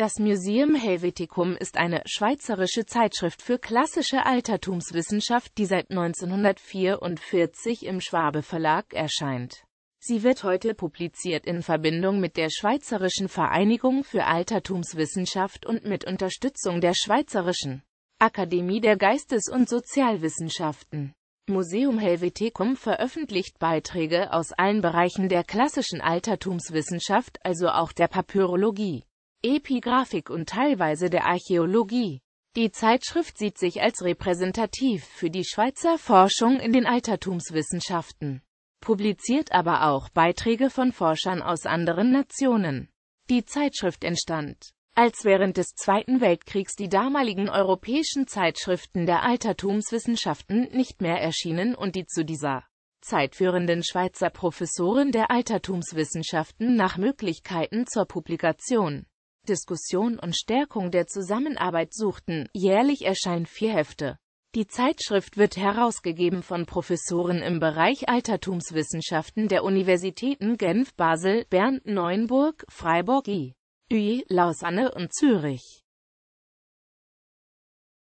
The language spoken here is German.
Das Museum Helveticum ist eine schweizerische Zeitschrift für klassische Altertumswissenschaft, die seit 1944 im Schwabe Verlag erscheint. Sie wird heute publiziert in Verbindung mit der Schweizerischen Vereinigung für Altertumswissenschaft und mit Unterstützung der Schweizerischen Akademie der Geistes- und Sozialwissenschaften. Museum Helveticum veröffentlicht Beiträge aus allen Bereichen der klassischen Altertumswissenschaft, also auch der Papyrologie. Epigraphik und teilweise der Archäologie. Die Zeitschrift sieht sich als repräsentativ für die Schweizer Forschung in den Altertumswissenschaften, publiziert aber auch Beiträge von Forschern aus anderen Nationen. Die Zeitschrift entstand, als während des Zweiten Weltkriegs die damaligen europäischen Zeitschriften der Altertumswissenschaften nicht mehr erschienen und die zu dieser zeitführenden Schweizer Professoren der Altertumswissenschaften nach Möglichkeiten zur Publikation Diskussion und Stärkung der Zusammenarbeit suchten. Jährlich erscheinen vier Hefte. Die Zeitschrift wird herausgegeben von Professoren im Bereich Altertumswissenschaften der Universitäten Genf, Basel, Bern, Neuenburg, Freiburg, I. Lausanne und Zürich.